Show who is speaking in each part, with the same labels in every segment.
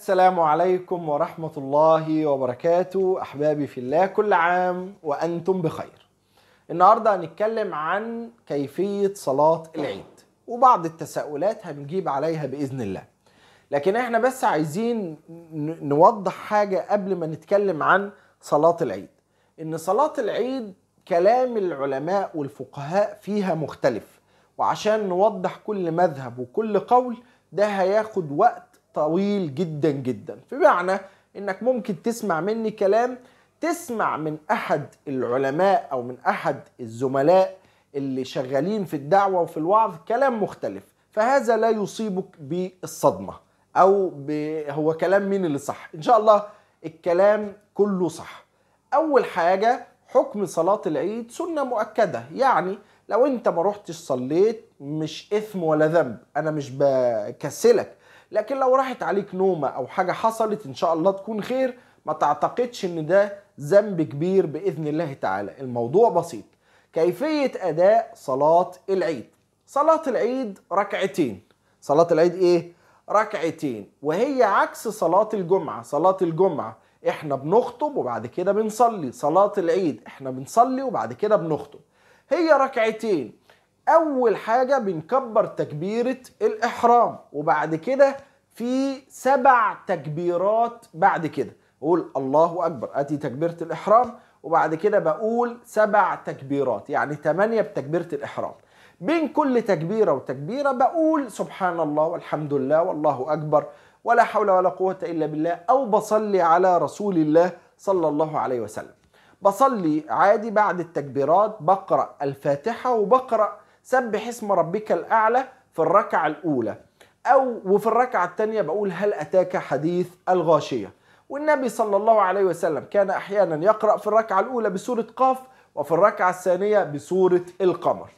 Speaker 1: السلام عليكم ورحمة الله وبركاته أحبابي في الله كل عام وأنتم بخير النهاردة هنتكلم عن كيفية صلاة العيد وبعض التساؤلات هنجيب عليها بإذن الله لكن احنا بس عايزين نوضح حاجة قبل ما نتكلم عن صلاة العيد إن صلاة العيد كلام العلماء والفقهاء فيها مختلف وعشان نوضح كل مذهب وكل قول ده هياخد وقت طويل جدا جدا بمعنى انك ممكن تسمع مني كلام تسمع من احد العلماء او من احد الزملاء اللي شغالين في الدعوة وفي الوعظ كلام مختلف فهذا لا يصيبك بالصدمة او هو كلام مين اللي صح ان شاء الله الكلام كله صح اول حاجة حكم صلاة العيد سنة مؤكدة يعني لو انت ما رحتش صليت مش اثم ولا ذنب انا مش بكسلك لكن لو راحت عليك نومه او حاجه حصلت ان شاء الله تكون خير ما تعتقدش ان ده ذنب كبير باذن الله تعالى الموضوع بسيط كيفيه اداء صلاه العيد صلاه العيد ركعتين صلاه العيد ايه ركعتين وهي عكس صلاه الجمعه صلاه الجمعه احنا بنخطب وبعد كده بنصلي صلاه العيد احنا بنصلي وبعد كده بنخطب هي ركعتين اول حاجه بنكبر تكبيره الاحرام وبعد كده في سبع تكبيرات بعد كده اقول الله اكبر اتي تكبيره الاحرام وبعد كده بقول سبع تكبيرات يعني ثمانية بتكبيرة الإحرام بين كل تكبيرة وتكبيرة بقول سبحان الله والحمد لله والله أكبر ولا حول ولا قوة إلا بالله أو بصلي على رسول الله صلى الله عليه وسلم بصلي عادي بعد التكبيرات بقرأ الفاتحة وبقرأ سبح اسم ربك الأعلى في الركعة الأولى أو وفي الركعة الثانية بقول هل أتاك حديث الغاشية والنبي صلى الله عليه وسلم كان أحيانا يقرأ في الركعة الأولى بسورة قاف وفي الركعة الثانية بسورة القمر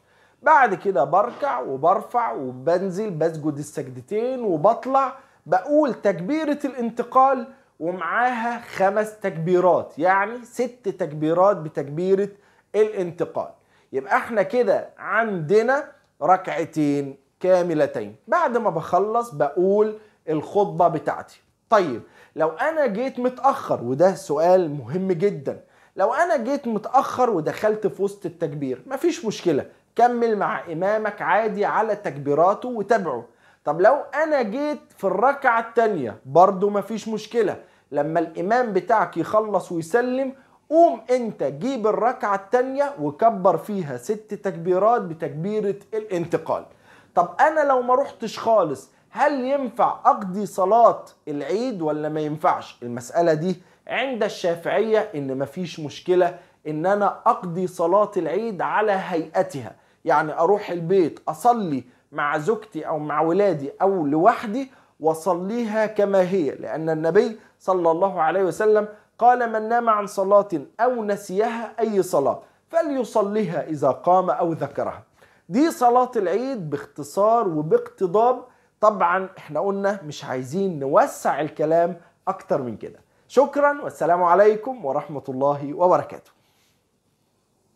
Speaker 1: بعد كده بركع وبرفع وبنزل بسجد السجدتين وبطلع بقول تكبيرة الانتقال ومعاها خمس تكبيرات يعني ست تكبيرات بتكبيرة الانتقال يبقى احنا كده عندنا ركعتين كاملتين بعد ما بخلص بقول الخطبة بتاعتي طيب لو انا جيت متأخر وده سؤال مهم جدا لو انا جيت متأخر ودخلت في وسط التكبير مفيش مشكلة كمل مع امامك عادي على تكبيراته وتابعه طب لو انا جيت في الركعة التانية برضو مفيش مشكلة لما الامام بتاعك يخلص ويسلم قوم انت جيب الركعة التانية وكبر فيها ست تكبيرات بتكبيرة الانتقال طب انا لو ما روحتش خالص هل ينفع اقضي صلاة العيد ولا ما ينفعش المسألة دي عند الشافعية ان مفيش مشكلة ان انا اقضي صلاة العيد على هيئتها يعني اروح البيت اصلي مع زوجتي او مع ولادي او لوحدي واصليها كما هي لان النبي صلى الله عليه وسلم قال من نام عن صلاة أو نسيها أي صلاة فليصليها إذا قام أو ذكرها دي صلاة العيد باختصار وباقتضاب طبعا احنا قلنا مش عايزين نوسع الكلام أكتر من كده شكرا والسلام عليكم ورحمة الله وبركاته